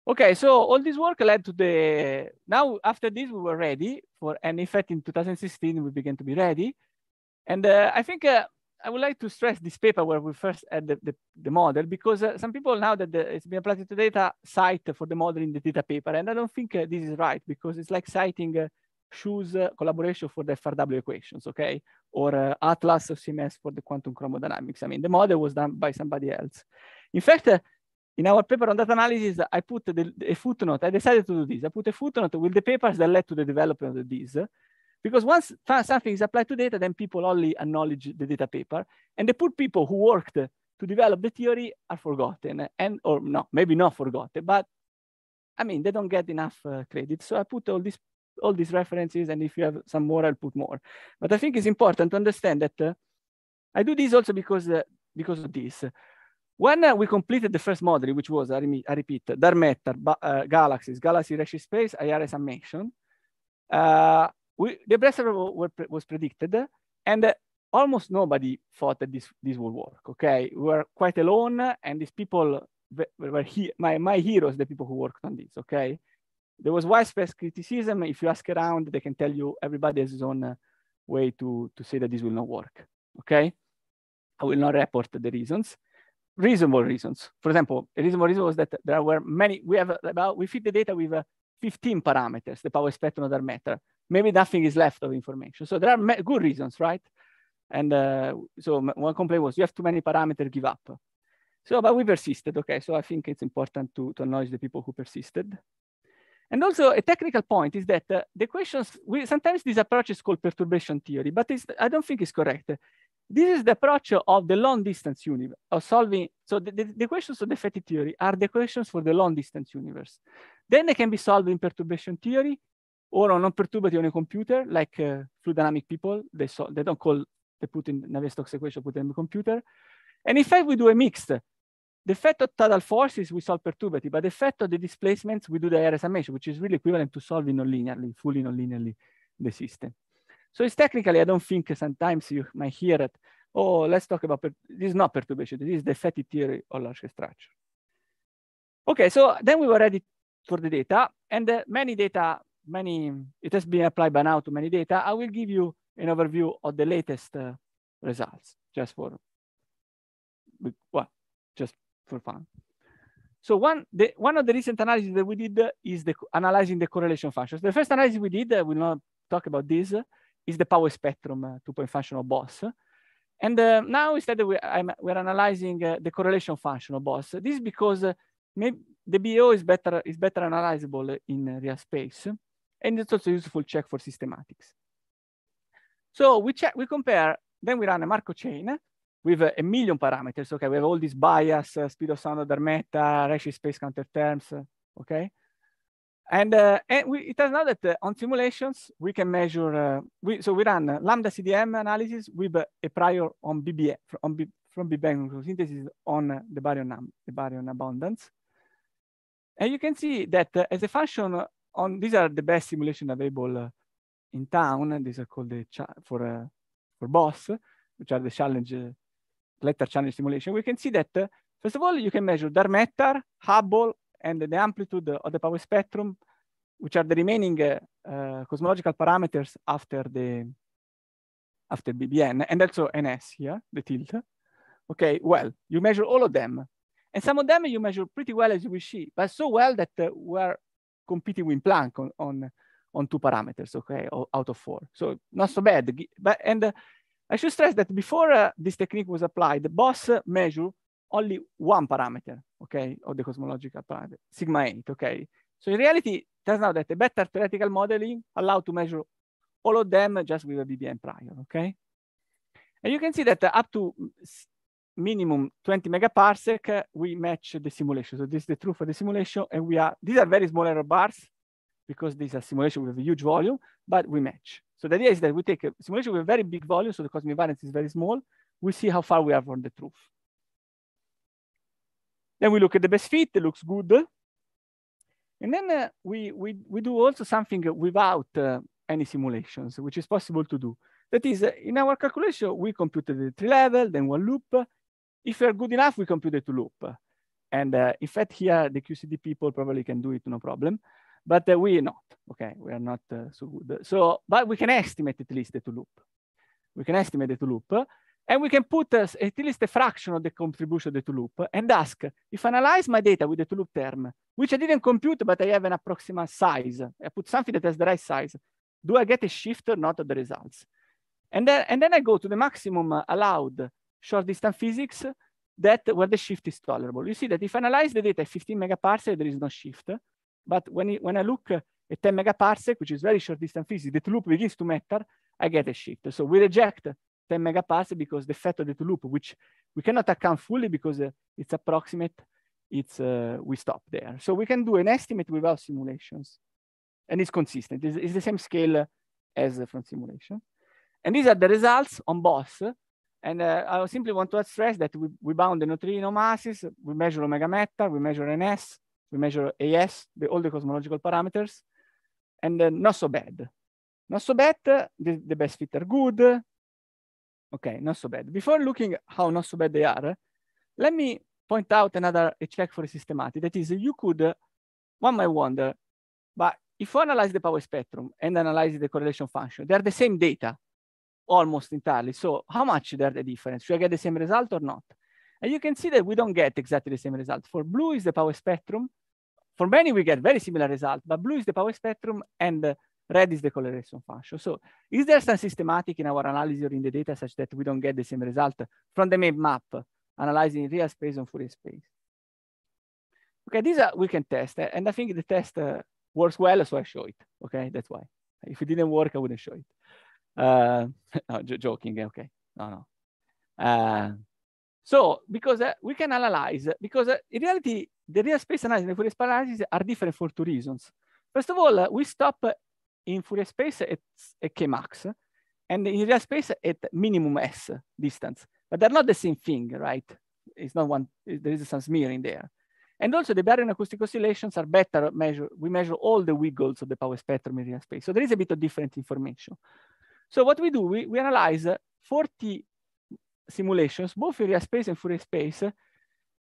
Okay, so all this work led to the, now after this, we were ready for, and in fact, in 2016, we began to be ready. And uh, I think uh, I would like to stress this paper where we first had the, the, the model, because uh, some people now that the, it's been applied to data cite for the model in the data paper. And I don't think uh, this is right because it's like citing uh, shoes uh, collaboration for the FRW equations, okay? Or Atlas of CMS for the quantum chromodynamics. I mean, the model was done by somebody else. In fact, in our paper on data analysis, I put the, a footnote. I decided to do this. I put a footnote with the papers that led to the development of this. Because once something is applied to data, then people only acknowledge the data paper. And the poor people who worked to develop the theory are forgotten. And, or no, maybe not forgotten, but I mean, they don't get enough uh, credit. So I put all these, all these references. And if you have some more, I'll put more. But I think it's important to understand that uh, I do this also because, uh, because of this. When uh, we completed the first model, which was, I, re I repeat, Darmeter, uh, galaxies, galaxy redshift space, IRS summation, uh, we, the breast were, was predicted, and almost nobody thought that this, this would work, okay? We were quite alone, and these people were he my, my heroes, the people who worked on this, okay? There was widespread criticism. If you ask around, they can tell you everybody has his own uh, way to, to say that this will not work, okay? I will not report the reasons reasonable reasons. For example, a reasonable reason was that there were many, we have about, we feed the data with uh, 15 parameters, the power spectrum that matter. Maybe nothing is left of information. So there are good reasons, right? And uh, so one complaint was you have too many parameters, give up. So, but we persisted, okay? So I think it's important to, to acknowledge the people who persisted. And also a technical point is that uh, the questions, we, sometimes this approach is called perturbation theory, but I don't think it's correct. This is the approach of the long distance universe of solving. So the, the, the questions of the FETI theory are the questions for the long distance universe. Then they can be solved in perturbation theory or on non perturbative on a computer, like uh, fluid dynamic people. They, so, they don't call the Putin Navier-Stokes equation Put on the computer. And in fact, we do a mixed. The effect of forces, we solve perturbability, but the effect of the displacements, we do the area summation, which is really equivalent to solving nonlinearly, fully nonlinearly the system. So it's technically, I don't think sometimes you might hear it, oh, let's talk about, this is not perturbation, this is the fatty theory of large structure. Okay, so then we were ready for the data and uh, many data, many, it has been applied by now to many data. I will give you an overview of the latest uh, results just for, well, just for fun. So one, the, one of the recent analyses that we did is the analyzing the correlation functions. The first analysis we did, I uh, will not talk about this, is the power spectrum uh, two point functional boss. And uh, now instead we, are analyzing uh, the correlation functional boss. This is because maybe the BO is better, is better analyzable in real space. And it's also useful check for systematics. So we check, we compare, then we run a Markov chain with a, million parameters. Okay, we have all these bias, uh, speed of sound, other meta, ratio space counter terms. okay, and, uh, and we, it turns out that uh, on simulations, we can measure, uh, we, so we run uh, Lambda CDM analysis with a prior on BBA, from, B, from Big Bang synthesis on the baryon, the baryon abundance. And you can see that uh, as a function on, these are the best simulation available uh, in town, and these are called the for, for BOSS, which are the challenge, letter challenge simulation. We can see that, first of all, you can measure Darmetar, Hubble, and the amplitude of the power spectrum, which are the remaining uh, uh, cosmological parameters after the after BBN, and also NS here, the tilt. Okay, well, you measure all of them. And some of them you measure pretty well as we see, but so well that uh, we're competing with Planck on, on, on, two parameters, okay, out of four. So not so bad. But, and uh, I should stress that before uh, this technique was applied, the BOSS measure only one parameter, okay, of the cosmological parameter, sigma 8, okay? So in reality, turns out that a better theoretical modeling allowed to measure all of them just with a BBM prior, okay? And you can see that up to minimum 20 megaparsec, we match the simulation. So this is the truth of the simulation. And we are, these are very small error bars because these are simulation with a huge volume, but we match. So the idea is that we take a simulation with a very big volume. So the cosmic variance is very small. We see how far we are from the truth. Then we look at the best fit, it looks good. And then uh, we, we, we do also something without uh, any simulations, which is possible to do. That is, uh, in our calculation, we computed the three level, then one loop. If they are good enough, we compute the two loop. And uh, in fact, here, the QCD people probably can do it, no problem. But uh, we are not, okay? We are not uh, so good. So, but we can estimate at least the two loop. We can estimate the two loop. And we can put uh, at least a fraction of the contribution of the to-loop and ask, if I analyze my data with the to-loop term, which I didn't compute, but I have an approximate size, I put something that has the right size, do I get a shift or not of the results? And then, and then I go to the maximum allowed short distance physics that where the shift is tolerable. You see that if I analyze the data at 15 megaparsec, there is no shift. But when, it, when I look at 10 megaparsec, which is very short distance physics, the loop begins to matter, I get a shift. So we reject 10 megaparsec because the fat of the loop, which we cannot account fully because uh, it's approximate, it's uh, we stop there. So we can do an estimate without simulations, and it's consistent. It's, it's the same scale as from simulation. And these are the results on BOSS. And uh, I simply want to stress that we, we bound the neutrino masses, we measure omega meta, we measure NS, we measure AS, the, all the cosmological parameters, and uh, not so bad. Not so bad, uh, the, the best fit are good, Okay, not so bad. Before looking how not so bad they are, let me point out another check for a systematic. That is, you could, one might wonder, but if you analyze the power spectrum and analyze the correlation function, they're the same data almost entirely. So how much they're the difference? Should I get the same result or not? And you can see that we don't get exactly the same result. For blue is the power spectrum. For many, we get very similar result, but blue is the power spectrum and Red is the coloration function. So is there some systematic in our analysis or in the data such that we don't get the same result from the main map analyzing real space and Fourier space? Okay, these are, we can test. And I think the test uh, works well, so I show it. Okay, that's why. If it didn't work, I wouldn't show it. Uh, no, joking, okay. No, no. Uh, so, because uh, we can analyze, because uh, in reality, the real space analysis and the Fourier analysis are different for two reasons. First of all, uh, we stop in Fourier space it's a k max, and in real space at minimum s distance. But they're not the same thing, right? It's not one, there is some smear in there. And also the baryon acoustic oscillations are better measure. We measure all the wiggles of the power spectrum in real space. So there is a bit of different information. So what we do, we, we analyze 40 simulations, both in real space and Fourier space.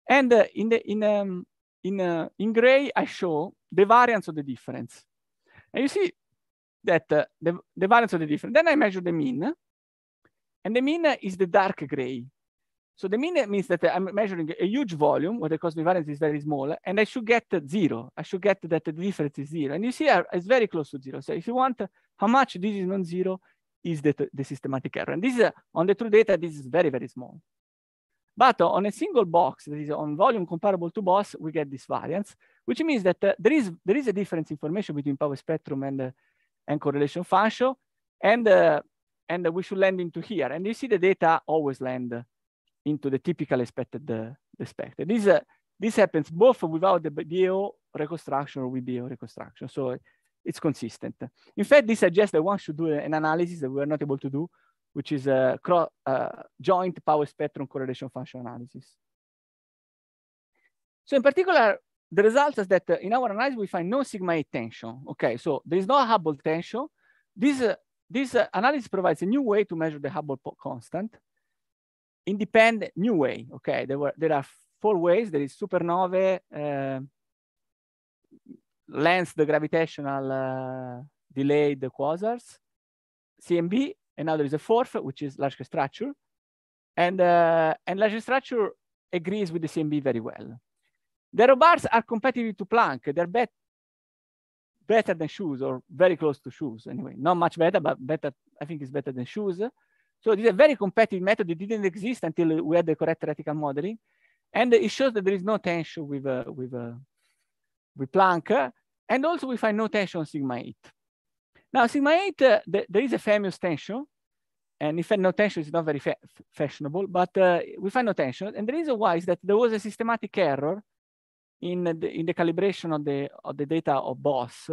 And uh, in, the, in, um, in, uh, in gray, I show the variance of the difference. And you see that uh, the, the variance of the difference. Then I measure the mean, and the mean is the dark gray. So the mean means that I'm measuring a huge volume where the variance is very small, and I should get zero. I should get that the difference is zero. And you see, uh, it's very close to zero. So if you want how much this is non-zero is the, the systematic error. And this is, uh, on the true data, this is very, very small. But on a single box that is on volume comparable to BOSS, we get this variance, which means that uh, there, is, there is a difference information between power spectrum and uh, and correlation function. And, uh, and we should land into here. And you see the data always land into the typical expected uh, the spec. This, uh, this happens both without the BDO reconstruction or with BDO reconstruction. So it's consistent. In fact, this suggests that one should do an analysis that we are not able to do, which is a uh, cross, uh, joint power spectrum correlation function analysis. So in particular, the result is that uh, in our analysis, we find no sigma 8 tension. Okay, so there is no Hubble tension. This, uh, this uh, analysis provides a new way to measure the Hubble constant, independent new way. Okay, there, were, there are four ways. There is supernovae, uh, lens, the gravitational uh, the quasars, CMB, and now there is a fourth, which is large structure. And, uh, and large structure agrees with the CMB very well. The robots are competitive to Planck. They're bet better than shoes or very close to shoes anyway. Not much better, but better, I think it's better than shoes. So it is a very competitive method. It didn't exist until we had the correct theoretical modeling. And it shows that there is no tension with, uh, with, uh, with Planck. And also we find no tension on sigma 8. Now, sigma 8, uh, th there is a famous tension. And if no tension is not very fa fashionable, but uh, we find no tension. And the reason why is that there was a systematic error in the, in the calibration of the, of the data of BOSS.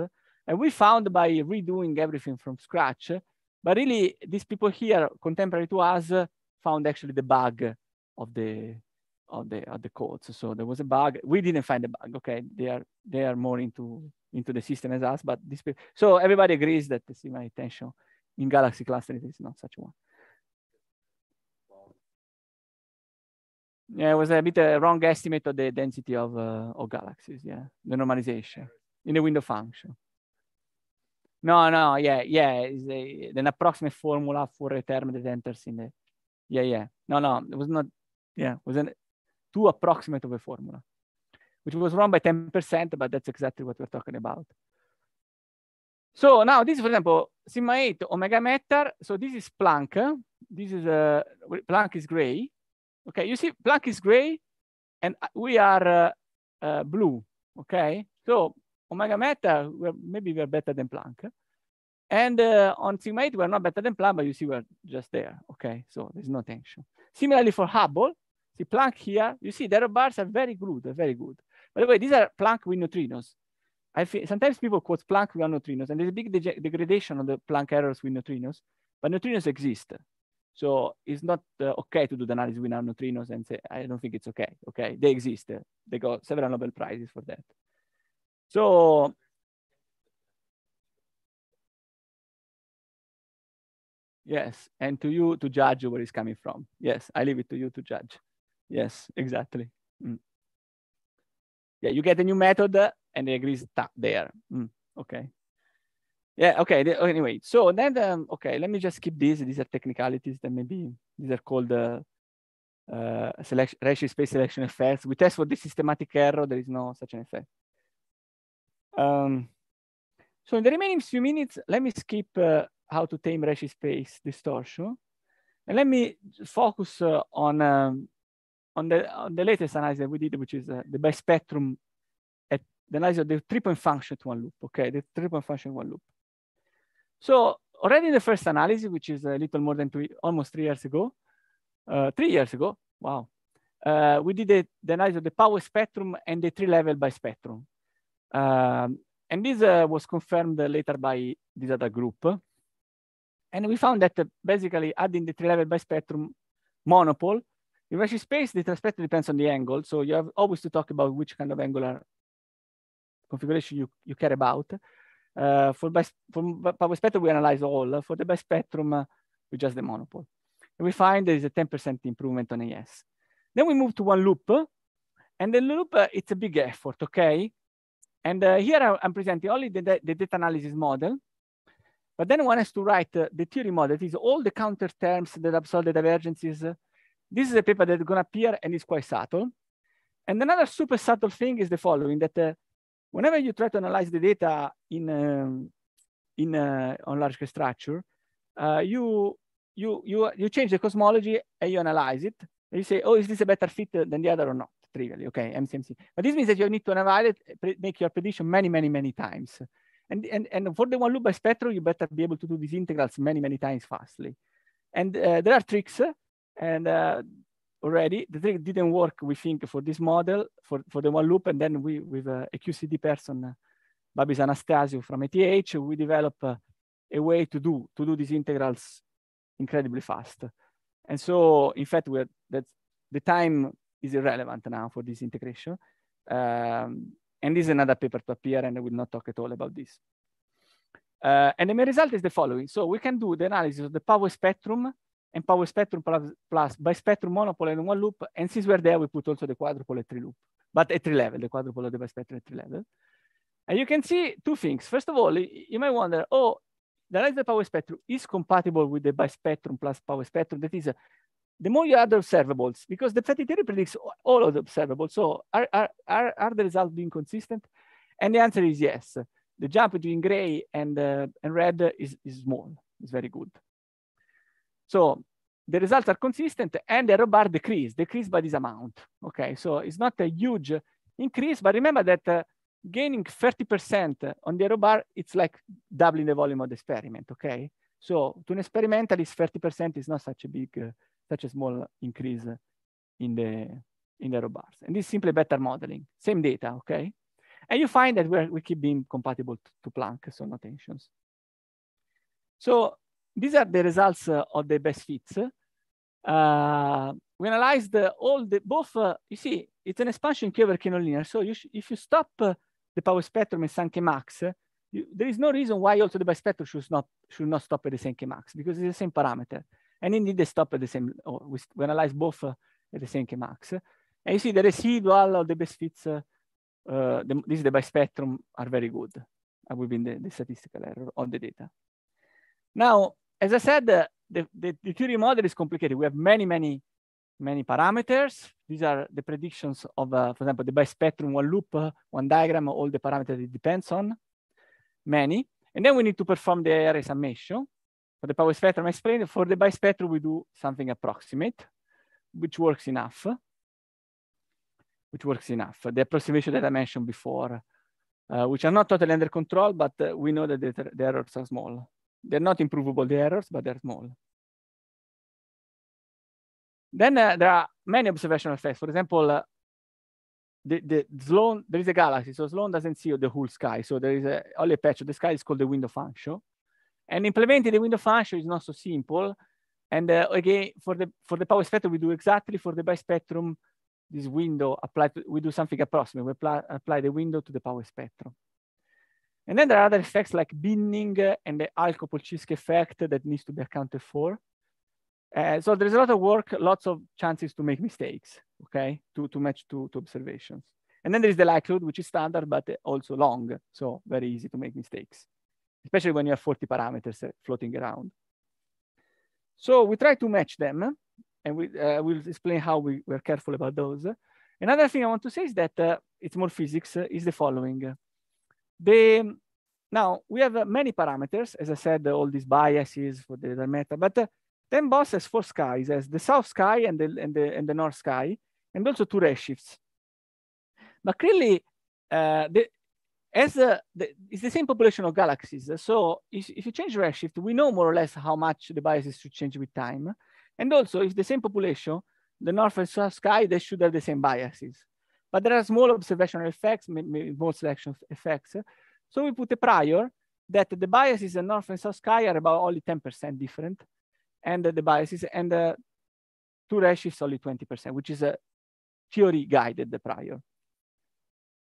And we found by redoing everything from scratch, but really these people here, contemporary to us, found actually the bug of the, of the, of the codes. So there was a bug. We didn't find the bug. Okay, they are, they are more into, into the system as us, but this, so everybody agrees that the my attention in galaxy clustering is not such one. Yeah, it was a bit a uh, wrong estimate of the density of, uh, of galaxies. Yeah, the normalization in the window function. No, no, yeah, yeah. It's a, an approximate formula for a term that enters in the. Yeah, yeah. No, no, it was not. Yeah, it was an too approximate of a formula, which was wrong by 10%, but that's exactly what we're talking about. So now this, for example, sigma 8 omega meter. So this is Planck. This is a uh, Planck is gray. Okay, you see black is gray and uh, we are uh, uh, blue, okay? So omega meta, we're, maybe we're better than Planck. And uh, on sigma 8, we're not better than Planck, but you see we're just there, okay? So there's no tension. Similarly for Hubble, see Planck here, you see error bars are very good, they're very good. By the way, these are Planck with neutrinos. I think sometimes people quote Planck with neutrinos, and there's a big de degradation of the Planck errors with neutrinos, but neutrinos exist. So it's not uh, okay to do the analysis with neutrinos, and say, I don't think it's okay. Okay, they exist. They got several Nobel Prizes for that. So yes, and to you to judge where it's coming from. Yes, I leave it to you to judge. Yes, exactly. Mm. Yeah, you get a new method uh, and the agrees there. Mm. Okay. Yeah, okay. Oh, anyway, so then, um, okay, let me just skip these. These are technicalities that maybe these are called uh, uh, selection, ratio space selection effects. We test for the systematic error. There is no such an effect. Um, so in the remaining few minutes, let me skip uh, how to tame ratio space distortion. And let me focus uh, on, um, on, the, on the latest analysis that we did, which is uh, the bispectrum at the analysis of the three-point function to one loop, okay, the three-point function one loop. So already in the first analysis, which is a uh, little more than two, almost three years ago, uh, three years ago, wow, uh, we did the, the, analysis of the power spectrum and the three level by spectrum. Um, and this uh, was confirmed later by this other group. And we found that uh, basically adding the three level by spectrum monopole, in ratio space, the spectrum depends on the angle. So you have always to talk about which kind of angular configuration you, you care about. Eh, for, best for power spectrum, we analyze all. For the best spectrum, we just the monopole. And we find there is a 10% improvement on AS. Then we move to one loop. And the loop, eh, it's a big effort, okay? And eh, here I'm presenting only the, the data analysis model. But then one has to write uh, the theory model. It is all the counter terms that absorb the divergences. This is a paper that's gonna appear and it's quite subtle. And another super subtle thing is the following, that uh, whenever you try to analyze the data in um, in uh, on large structure, uh, you you you you change the cosmology and you analyze it. And you say, oh, is this a better fit than the other or not? Trivially, okay, MCMC. But this means that you need to analyze it, make your prediction many, many, many times. And and and for the one loop by spectrum, you better be able to do these integrals many, many times fastly. And uh, there are tricks, and uh, already. The trick didn't work, we think, for this model, for, for the one loop. And then we, with uh, a QCD person, uh, Babis Anastasio from ETH, we develop uh, a way to do, to do these integrals incredibly fast. And so, in fact, we're, that the time is irrelevant now for this integration. Um, and this is another paper to appear, and I will not talk at all about this. Uh, and the main result is the following. So we can do the analysis of the power spectrum and power spectrum plus, plus by spectrum monopole and one loop. And since we're there, we put also the quadruple at three loop, but at three level, the quadruple of the bispectrum at three level. And you can see two things. First of all, you might wonder, oh, the laser power spectrum is compatible with the bispectrum plus power spectrum. That is, uh, the more you add observables, because the fatty theory predicts all of the observables. So are, are, are, are the results being consistent? And the answer is yes. The jump between gray and, uh, and red is, is small. It's very good. So the results are consistent and the error bar decreased, decreased by this amount. Okay, so it's not a huge increase, but remember that uh, gaining 30% on the error bar, it's like doubling the volume of the experiment, okay? So to an experimentalist, 30% is not such a big, uh, such a small increase in the in the error bars. And this is simply better modeling, same data, okay? And you find that we we keep being compatible to, to Planck, so notations. So these are the results uh, of the best fits. Uh, we analyzed all the both. Uh, you see, it's an expansion curve linear. So you if you stop uh, the power spectrum at Sankey max, you, there is no reason why also the bispectral should not should not stop at the k max because it's the same parameter. And indeed, they stop at the same. Or we, we analyze both at the k max. And you see the residual of the best fits, uh, uh, the, this is the bispectrum, are very good uh, within the, the statistical error of the data. Now, as I said, the, the, the theory model is complicated. We have many, many, many parameters. These are the predictions of, uh, for example, the bispectrum, one loop, uh, one diagram, all the parameters it depends on, many. And then we need to perform the error summation. For the power spectrum I explained, for the bispectrum, we do something approximate, which works enough, which works enough. The approximation that I mentioned before, uh, which are not totally under control, but uh, we know that the, the errors are small. They're not improvable, the errors, but they're small. Then uh, there are many observational effects. For example, uh, the, the Sloan, there is a galaxy, so Sloan doesn't see the whole sky. So there is a, only a patch of the sky is called the window function. And implementing the window function is not so simple. And uh, again, for the for the power spectrum, we do exactly for the bispectrum, this window applied, we do something approximate. We apply, apply the window to the power spectrum. And then there are other effects like binning and the Alcopolcisk effect that needs to be accounted for. Uh, so there's a lot of work, lots of chances to make mistakes, okay, to, to match to, to observations. And then there is the likelihood, which is standard, but also long. So very easy to make mistakes, especially when you have 40 parameters uh, floating around. So we try to match them and we uh, will explain how we were careful about those. Another thing I want to say is that uh, it's more physics uh, is the following. The, now, we have uh, many parameters. As I said, all these biases for the other meta, but uh, then Boss has four skies, as the south sky and the, and the, and the north sky, and also two redshifts. But clearly, uh, the, as uh, the, it's the same population of galaxies. So if, if you change redshift, we know more or less how much the biases should change with time. And also, if the same population, the north and south sky, they should have the same biases. But there are small observational effects, more selection effects. So we put a prior that the biases in North and South Sky are about only 10% different, and the biases and the two ratio is only 20%, which is a theory guided the prior.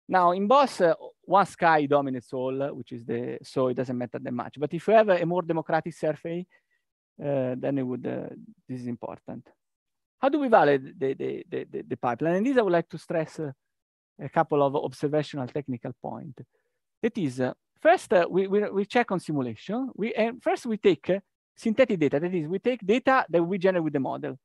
Now in BOSS, uh, one sky dominates all, which is the, so it doesn't matter that much. But if you have a, a more democratic survey, uh, then it would, uh, this is important. How do we validate the, the, the, the pipeline? And this I would like to stress uh, a couple of observational technical point. That is, uh, first, uh, we, we, we, check on simulation. We, and first, we take uh, synthetic data. That is, we take data that we generate with the model.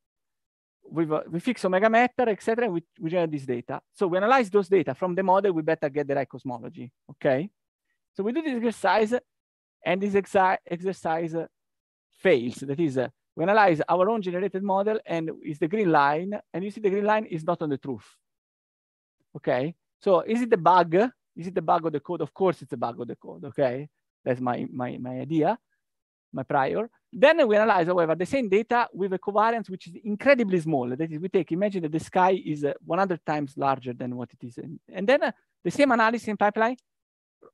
we uh, we fix omega matter, etc. We, we generate this data. So we analyze those data from the model. We better get the right cosmology. Okay. So we do this exercise, and this exercise uh, fails. That is, we analyze our own generated model and it's the green line. And you see the green line is not on the truth. Okay. So is it the bug? Is it the bug of the code? Of course it's a bug of the code. Okay. That's my, my, my idea, my prior. Then we analyze, however, the same data with a covariance which is incredibly small. That is, we take, imagine that the sky is uh, 100 times larger than what it is. And then uh, the same analysis in pipeline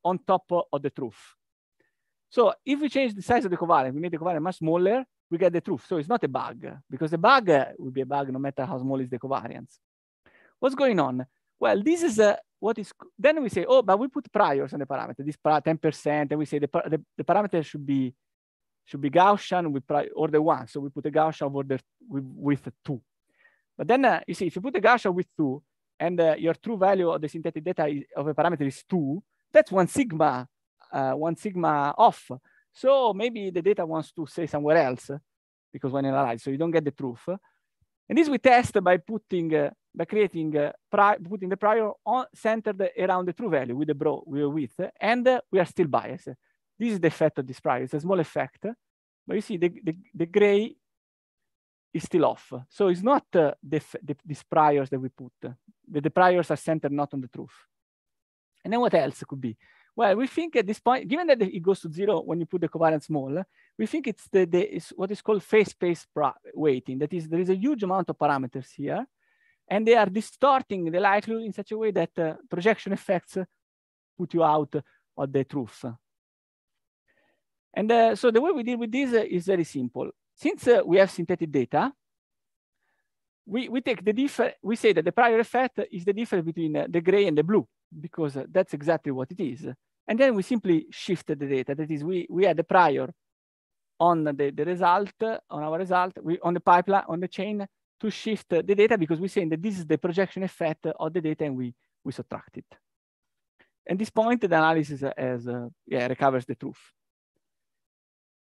on top of the truth. So if we change the size of the covariance, we make the covariance much smaller, we get the truth. So it's not a bug because a bug will be a bug no matter how small is the covariance. What's going on? Well, this is a, uh, what is, then we say, oh, but we put priors on the parameter, this 10%, and we say the, the, the parameter should be should be Gaussian with prior order one. So we put a Gaussian order with, with two. But then uh, you see, if you put a Gaussian with two and uh, your true value of the synthetic data is, of a parameter is two, that's one sigma, uh, one sigma off. So maybe the data wants to say somewhere else because when analyzed, so you don't get the truth. And this we test by putting, uh, by creating, uh, putting the prior on centered around the true value with the bro we are with, and uh, we are still biased. This is the effect of this prior. It's a small effect, but you see the, the, the gray is still off. So it's not uh, the, the, these priors that we put. The, the priors are centered not on the truth. And then what else could be? Well, we think at this point, given that it goes to zero when you put the covariance small, we think it's the, the it's what is called phase space weighting. That is, there is a huge amount of parameters here, and they are distorting the likelihood in such a way that uh, projection effects uh, put you out of the truth. And uh, so the way we deal with this uh, is very simple. Since uh, we have synthetic data, we, we take the difference, we say that the prior effect is the difference between uh, the gray and the blue because that's exactly what it is. And then we simply shifted the data. That is, we, we had a prior on the, the result, on our result, we, on the pipeline, on the chain to shift the data because we're saying that this is the projection effect of the data and we, we subtract it. At this point, the analysis has, uh, yeah, recovers the truth.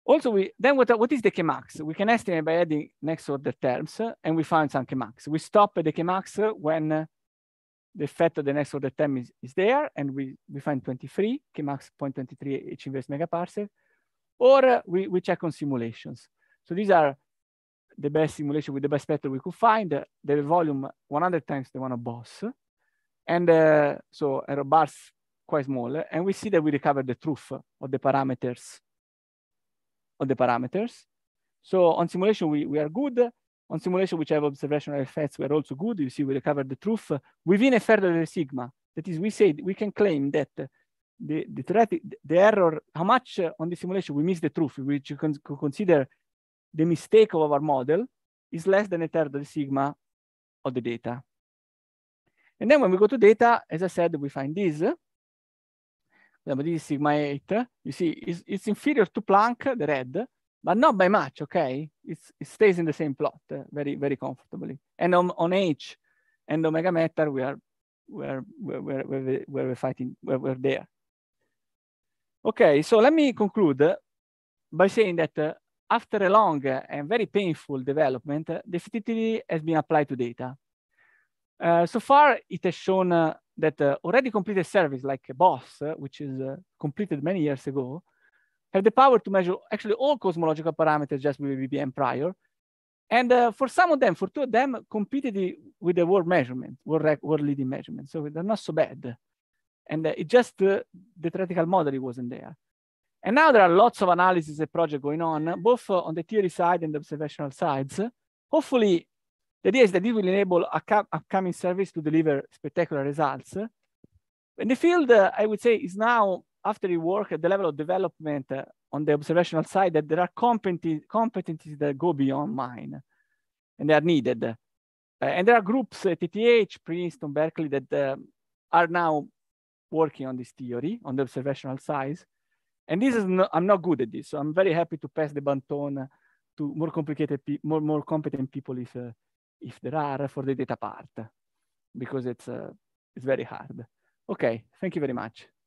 Also, we then what, what is the Kmax? We can estimate by adding next order terms uh, and we find some Kmax. We stop at the Kmax when uh, the effect of the next order term is, is there, and we, we find 23, Kmax 0.23 H inverse megaparsec, or uh, we, we check on simulations. So these are the best simulation with the best spectrum we could find, uh, the volume 100 times the one of Boss, and uh, so error bars quite small, and we see that we recover the truth of the parameters, of the parameters. So on simulation, we, we are good, on simulation which have observational effects were also good. You see, we recovered the truth within a further sigma. That is, we said we can claim that the the, theoretic, the error, how much uh, on the simulation we miss the truth, which you can consider the mistake of our model, is less than a third of the sigma of the data. And then when we go to data, as I said, we find this. this is sigma 8. You see, it's, it's inferior to Planck, the red, but not by much, okay? It's, it stays in the same plot uh, very, very comfortably. And on, on H and omega meta, we are where where where where, we're fighting we're there. Okay, so let me conclude by saying that uh, after a long and very painful development, uh, the has been applied to data. Uh, so far, it has shown uh, that uh, already completed service like BOSS, uh, which is completed many years ago, have the power to measure actually all cosmological parameters just with VBM prior. And uh, for some of them, for two of them, competed with the world measurement, world, world leading measurement. So they're not so bad. And uh, it just, uh, the theoretical model, it wasn't there. And now there are lots of analysis and project going on, both uh, on the theory side and the observational sides. Hopefully, the idea is that this will enable upcoming service to deliver spectacular results. In the field, uh, I would say, is now after you work at the level of development uh, on the observational side that there are competencies that go beyond mine and they are needed. Uh, and there are groups at uh, ETH, Princeton, Berkeley that uh, are now working on this theory on the observational size. And this is, no, I'm not good at this. So I'm very happy to pass the baton to more complicated, more, more competent people if, uh, if there are for the data part, because it's, uh, it's very hard. Okay, thank you very much.